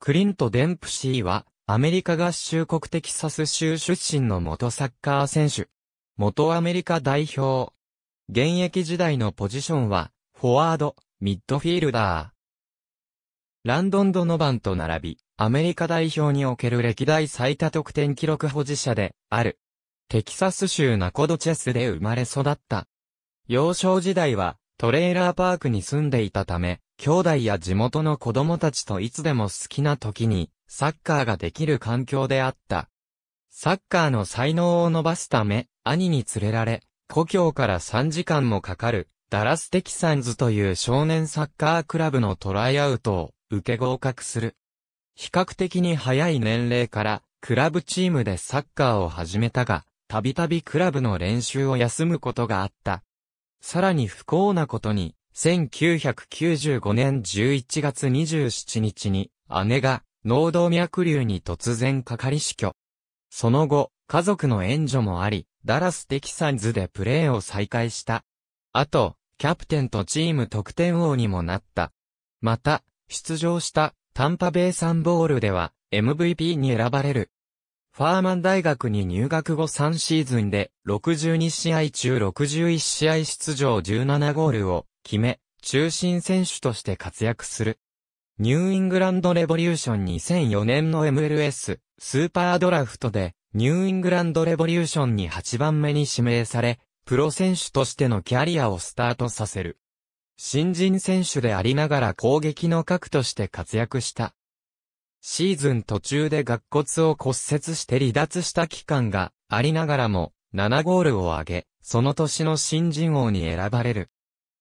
クリント・デンプシーは、アメリカ合衆国テキサス州出身の元サッカー選手。元アメリカ代表。現役時代のポジションは、フォワード、ミッドフィールダー。ランドン・ドノバンと並び、アメリカ代表における歴代最多得点記録保持者である。テキサス州ナコドチェスで生まれ育った。幼少時代はトレーラーパークに住んでいたため、兄弟や地元の子供たちといつでも好きな時に、サッカーができる環境であった。サッカーの才能を伸ばすため、兄に連れられ、故郷から3時間もかかる、ダラステキサンズという少年サッカークラブのトライアウトを受け合格する。比較的に早い年齢から、クラブチームでサッカーを始めたが、たびたびクラブの練習を休むことがあった。さらに不幸なことに、1995年11月27日に、姉が、脳動脈瘤に突然かかり死去。その後、家族の援助もあり、ダラス・テキサンズでプレーを再開した。あと、キャプテンとチーム得点王にもなった。また、出場した、タンパベイサンボールでは、MVP に選ばれる。ファーマン大学に入学後3シーズンで62試合中61試合出場17ゴールを決め、中心選手として活躍する。ニューイングランドレボリューション2004年の MLS スーパードラフトでニューイングランドレボリューションに8番目に指名され、プロ選手としてのキャリアをスタートさせる。新人選手でありながら攻撃の核として活躍した。シーズン途中で顎骨を骨折して離脱した期間がありながらも7ゴールを挙げ、その年の新人王に選ばれる。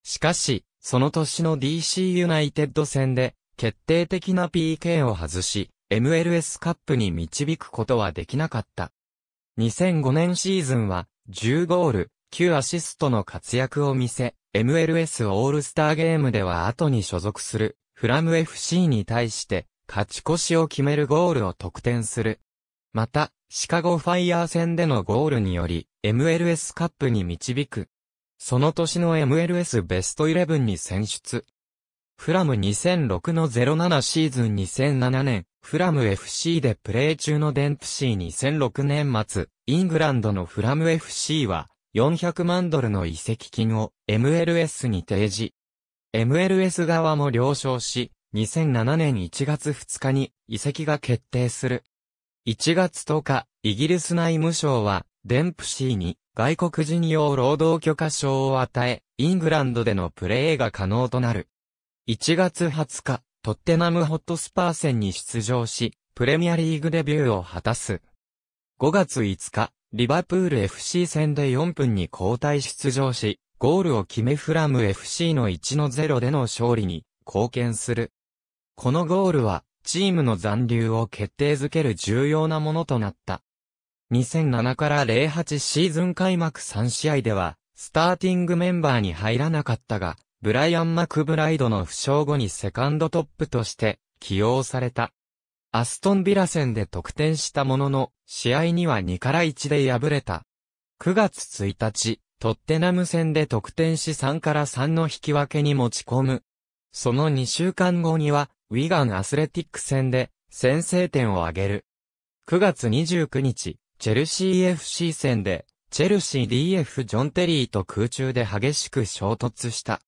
しかし、その年の DC ユナイテッド戦で決定的な PK を外し、MLS カップに導くことはできなかった。2005年シーズンは10ゴール、9アシストの活躍を見せ、MLS オールスターゲームでは後に所属するフラム FC に対して勝ち越しを決めるゴールを得点する。また、シカゴファイヤー戦でのゴールにより、MLS カップに導く。その年の MLS ベストイレブンに選出。フラム2006の07シーズン2007年、フラム FC でプレー中のデンプシー2006年末、イングランドのフラム FC は、400万ドルの移籍金を MLS に提示。MLS 側も了承し、2007年1月2日に移籍が決定する。1月10日、イギリス内務省は、デンプシーに外国人用労働許可証を与え、イングランドでのプレーが可能となる。1月20日、トッテナムホットスパー戦に出場し、プレミアリーグデビューを果たす。5月5日、リバプール FC 戦で4分に交代出場し、ゴールを決めフラム FC の1の0での勝利に貢献する。このゴールは、チームの残留を決定づける重要なものとなった。2007から08シーズン開幕3試合では、スターティングメンバーに入らなかったが、ブライアン・マクブライドの負傷後にセカンドトップとして起用された。アストンビラ戦で得点したものの、試合には2から1で敗れた。9月1日、トッテナム戦で得点し3から3の引き分けに持ち込む。その2週間後には、ウィガンアスレティック戦で先制点を挙げる。9月29日、チェルシー FC 戦で、チェルシー DF ジョン・テリーと空中で激しく衝突した。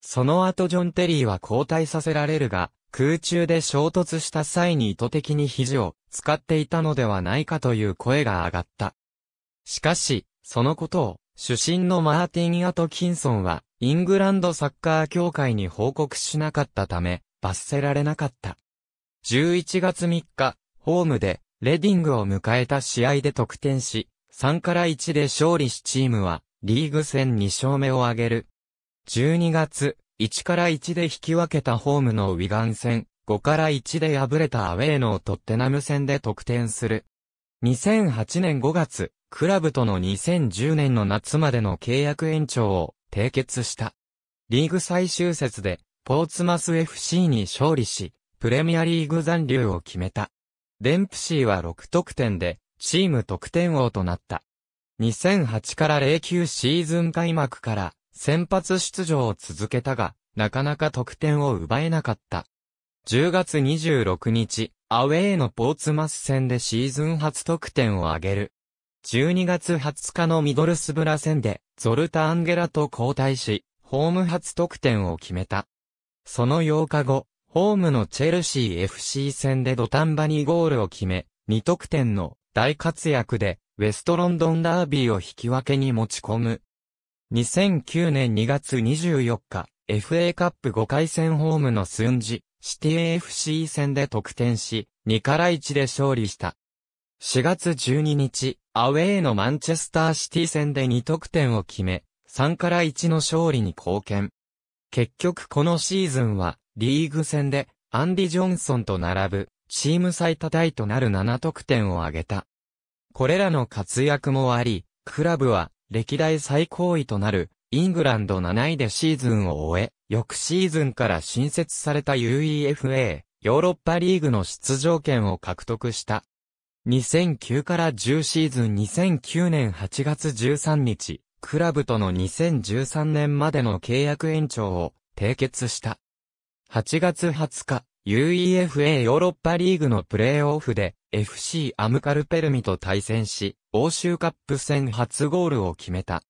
その後ジョン・テリーは交代させられるが、空中で衝突した際に意図的に肘を使っていたのではないかという声が上がった。しかし、そのことを主審のマーティン・アトキンソンはイングランドサッカー協会に報告しなかったため、罰せられなかった。11月3日、ホームで、レディングを迎えた試合で得点し、3から1で勝利しチームは、リーグ戦2勝目を挙げる。12月、1から1で引き分けたホームのウィガン戦、5から1で敗れたアウェーのトッテナム戦で得点する。2008年5月、クラブとの2010年の夏までの契約延長を締結した。リーグ最終節でポーツマス FC に勝利し、プレミアリーグ残留を決めた。デンプシーは6得点で、チーム得点王となった。2008から09シーズン開幕から先発出場を続けたが、なかなか得点を奪えなかった。10月26日、アウェーのポーツマス戦でシーズン初得点を挙げる。12月20日のミドルスブラ戦で、ゾルタ・アンゲラと交代し、ホーム初得点を決めた。その8日後、ホームのチェルシー FC 戦で土壇場にゴールを決め、2得点の大活躍で、ウェストロンドンダービーを引き分けに持ち込む。2009年2月24日、FA カップ5回戦ホームのスンジ、シティ FC 戦で得点し、2から1で勝利した。4月12日、アウェーのマンチェスターシティ戦で2得点を決め、3から1の勝利に貢献。結局このシーズンは、リーグ戦で、アンディ・ジョンソンと並ぶ、チーム最多タイとなる7得点を挙げた。これらの活躍もあり、クラブは、歴代最高位となる、イングランド7位でシーズンを終え、翌シーズンから新設された UEFA、ヨーロッパリーグの出場権を獲得した。2009から10シーズン2009年8月13日、クラブとの2013年までの契約延長を締結した。8月20日、UEFA ヨーロッパリーグのプレーオフで FC アムカルペルミと対戦し、欧州カップ戦初ゴールを決めた。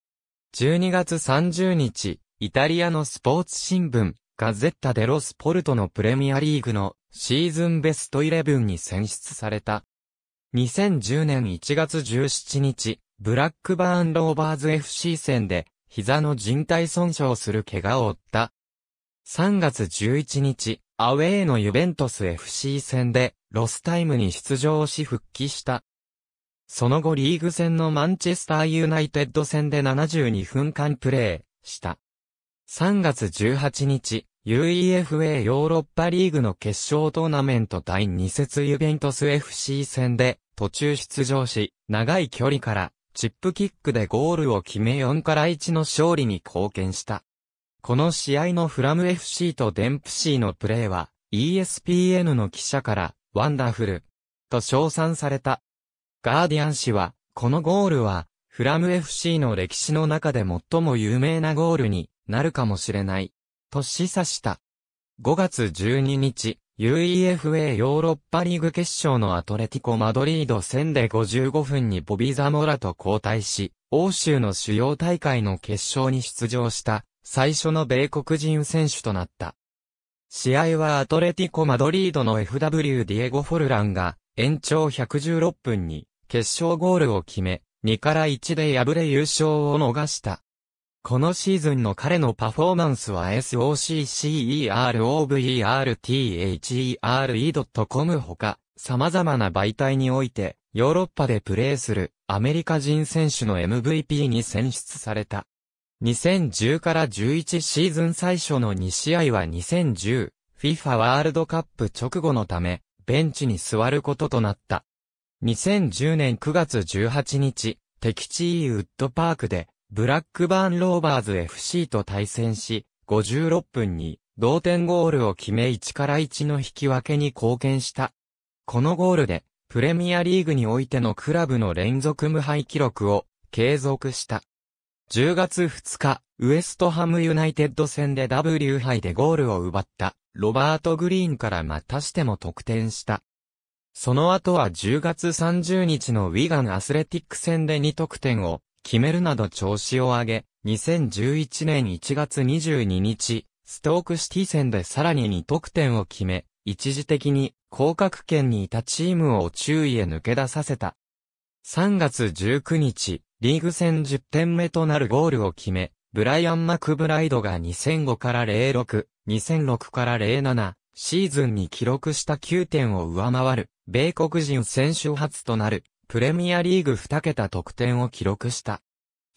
12月30日、イタリアのスポーツ新聞、ガゼッタ・デロスポルトのプレミアリーグのシーズンベストイレブンに選出された。2010年1月17日、ブラックバーンローバーズ FC 戦で、膝の人体損傷する怪我を負った。3月11日、アウェーのユベントス FC 戦で、ロスタイムに出場し復帰した。その後リーグ戦のマンチェスターユナイテッド戦で72分間プレーした。3月18日、UEFA ヨーロッパリーグの決勝トーナメント第2節ユベントス FC 戦で途中出場し、長い距離からチップキックでゴールを決め4から1の勝利に貢献した。この試合のフラム FC とデンプシーのプレーは ESPN の記者からワンダフルと称賛された。ガーディアン氏はこのゴールはフラム FC の歴史の中で最も有名なゴールになるかもしれないと示唆した。5月12日、UEFA ヨーロッパリーグ決勝のアトレティコ・マドリード戦で55分にボビー・ザモラと交代し、欧州の主要大会の決勝に出場した最初の米国人選手となった。試合はアトレティコ・マドリードの FW ディエゴ・フォルランが延長116分に決勝ゴールを決め、2から1で敗れ優勝を逃した。このシーズンの彼のパフォーマンスは socceroverthere.com ほか、様々な媒体において、ヨーロッパでプレーするアメリカ人選手の MVP に選出された。2010から11シーズン最初の2試合は2010、FIFA ワールドカップ直後のため、ベンチに座ることとなった。2010年9月18日、敵地イーウッドパークで、ブラックバーンローバーズ FC と対戦し、56分に同点ゴールを決め1から1の引き分けに貢献した。このゴールで、プレミアリーグにおいてのクラブの連続無敗記録を継続した。10月2日、ウエストハムユナイテッド戦で W 杯でゴールを奪ったロバート・グリーンからまたしても得点した。その後は10月30日のウィガン・アスレティック戦で2得点を決めるなど調子を上げ、2011年1月22日、ストークシティ戦でさらに2得点を決め、一時的に降格圏にいたチームを注意へ抜け出させた。3月19日、リーグ戦10点目となるゴールを決め、ブライアン・マクブライドが2005から06、2006から07、シーズンに記録した9点を上回る、米国人選手初となるプレミアリーグ2桁得点を記録した。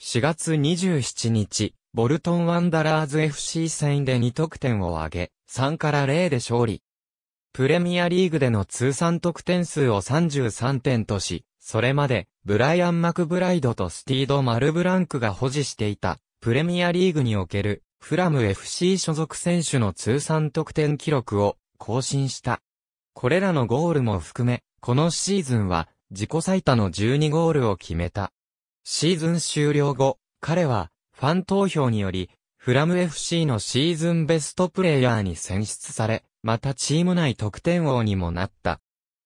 4月27日、ボルトンワンダラーズ FC 戦で2得点を挙げ、3から0で勝利。プレミアリーグでの通算得点数を33点とし、それまで、ブライアン・マクブライドとスティード・マルブランクが保持していた、プレミアリーグにおける、フラム FC 所属選手の通算得点記録を更新した。これらのゴールも含め、このシーズンは自己最多の12ゴールを決めた。シーズン終了後、彼は、ファン投票により、フラム FC のシーズンベストプレイヤーに選出され、またチーム内得点王にもなった。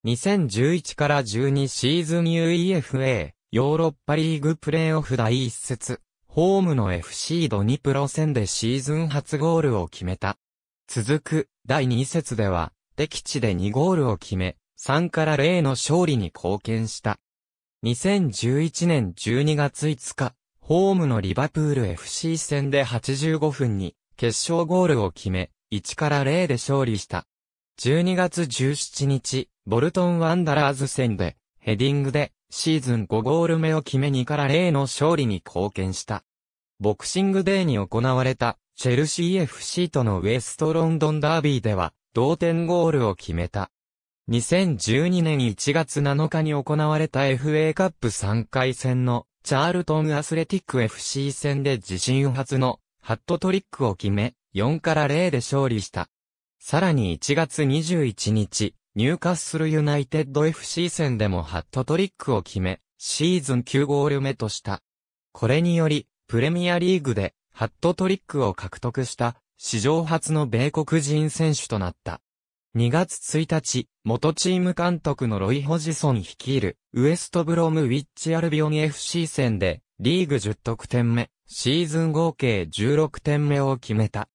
2011から12シーズン UEFA ヨーロッパリーグプレーオフ第一節、ホームの FC ドニプロ戦でシーズン初ゴールを決めた。続く第2節では、敵地で2ゴールを決め、3から0の勝利に貢献した。2011年12月5日、ホームのリバプール FC 戦で85分に決勝ゴールを決め、1から0で勝利した。12月17日、ボルトンワンダラーズ戦で、ヘディングで、シーズン5ゴール目を決め2から0の勝利に貢献した。ボクシングデーに行われた、チェルシー FC とのウェストロンドンダービーでは、同点ゴールを決めた。2012年1月7日に行われた FA カップ3回戦のチャールトンアスレティック FC 戦で自身初のハットトリックを決め、4から0で勝利した。さらに1月21日、ニューカッスルユナイテッド FC 戦でもハットトリックを決め、シーズン9ゴール目とした。これにより、プレミアリーグでハットトリックを獲得した史上初の米国人選手となった。2月1日、元チーム監督のロイ・ホジソン率いる、ウエストブロムウィッチ・アルビオン FC 戦で、リーグ10得点目、シーズン合計16点目を決めた。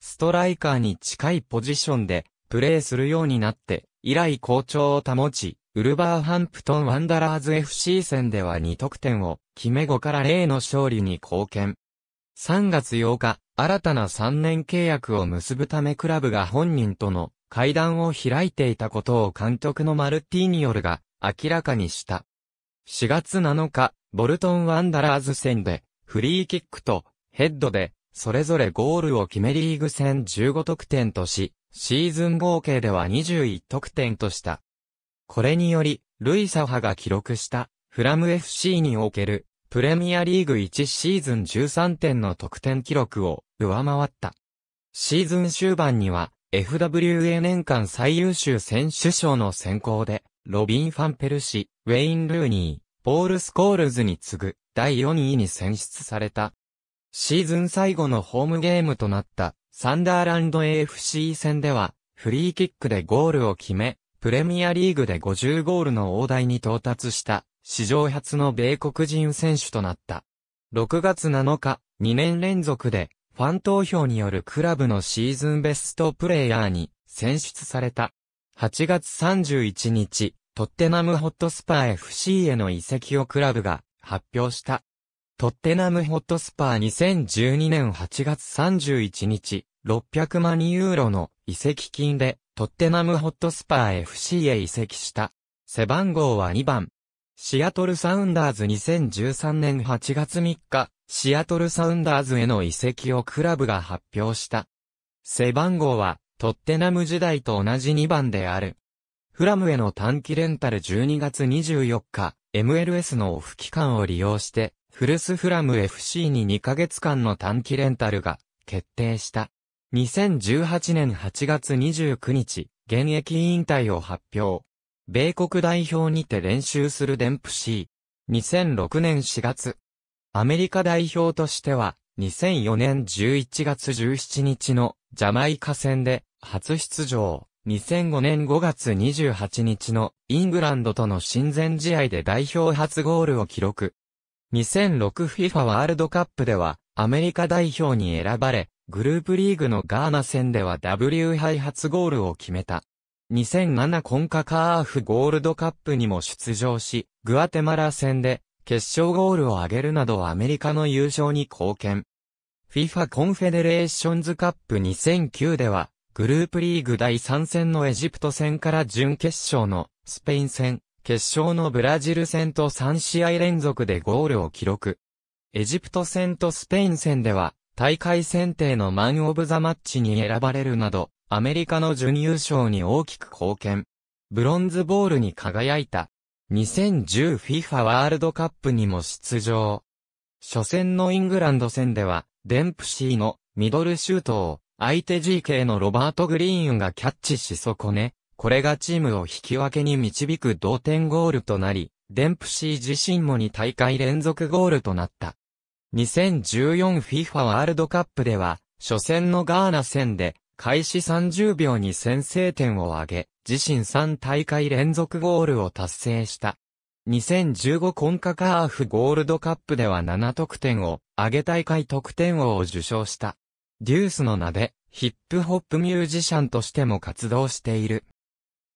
ストライカーに近いポジションで、プレーするようになって、以来好調を保ち、ウルバーハンプトン・ワンダラーズ FC 戦では2得点を、決め5から0の勝利に貢献。3月8日、新たな3年契約を結ぶためクラブが本人との会談を開いていたことを監督のマルティーニオルが明らかにした。4月7日、ボルトンワンダラーズ戦で、フリーキックとヘッドで、それぞれゴールを決めリーグ戦15得点とし、シーズン合計では21得点とした。これにより、ルイ・サハが記録した、フラム FC における、プレミアリーグ1シーズン13点の得点記録を上回った。シーズン終盤には、FWA 年間最優秀選手賞の選考で、ロビン・ファンペルシ、ウェイン・ルーニー、ポール・スコールズに次ぐ第4位に選出された。シーズン最後のホームゲームとなったサンダーランド AFC 戦では、フリーキックでゴールを決め、プレミアリーグで50ゴールの大台に到達した、史上初の米国人選手となった。6月7日、2年連続でファン投票によるクラブのシーズンベストプレイヤーに選出された。8月31日、トッテナムホットスパー FC への移籍をクラブが発表した。トッテナムホットスパー2012年8月31日、600万ユーロの移籍金で、トッテナムホットスパー FC へ移籍した。背番号は2番。シアトルサウンダーズ2013年8月3日、シアトルサウンダーズへの移籍をクラブが発表した。背番号は、トッテナム時代と同じ2番である。フラムへの短期レンタル12月24日、MLS のオフ期間を利用して、フルスフラム FC に2ヶ月間の短期レンタルが決定した。2018年8月29日、現役引退を発表。米国代表にて練習するデンプシー。2006年4月、アメリカ代表としては、2004年11月17日のジャマイカ戦で初出場。2005年5月28日のイングランドとの親善試合で代表初ゴールを記録。2006FIFA ワールドカップではアメリカ代表に選ばれ、グループリーグのガーナ戦では W 杯初ゴールを決めた。2007コンカカーフゴールドカップにも出場し、グアテマラ戦で決勝ゴールを挙げるなどアメリカの優勝に貢献。FIFA コンフェデレーションズカップ2009では、グループリーグ第3戦のエジプト戦から準決勝のスペイン戦、決勝のブラジル戦と3試合連続でゴールを記録。エジプト戦とスペイン戦では、大会選定のマン・オブ・ザ・マッチに選ばれるなど、アメリカの準優勝に大きく貢献。ブロンズボールに輝いた。2010FIFA ワールドカップにも出場。初戦のイングランド戦では、デンプシーのミドルシュートを、相手 GK のロバート・グリーンがキャッチし損ね、これがチームを引き分けに導く同点ゴールとなり、デンプシー自身も2大会連続ゴールとなった。2014FIFA ワールドカップでは、初戦のガーナ戦で、開始30秒に先制点を挙げ、自身3大会連続ゴールを達成した。2015コンカカーフゴールドカップでは7得点を、上げ大会得点王を受賞した。デュースの名で、ヒップホップミュージシャンとしても活動している。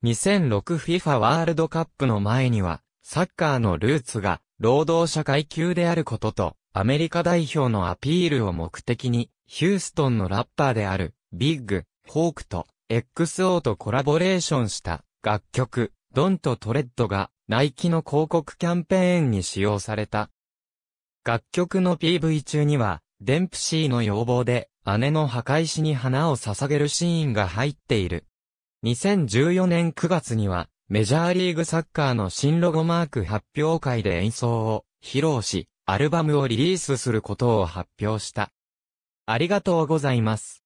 2006FIFA ワールドカップの前には、サッカーのルーツが、労働者階級であることと、アメリカ代表のアピールを目的に、ヒューストンのラッパーである、ビッグ、ホークと XO とコラボレーションした楽曲、ドンとトレッドがナイキの広告キャンペーンに使用された。楽曲の PV 中には、デンプシーの要望で、姉の墓石に花を捧げるシーンが入っている。2014年9月には、メジャーリーグサッカーの新ロゴマーク発表会で演奏を披露し、アルバムをリリースすることを発表した。ありがとうございます。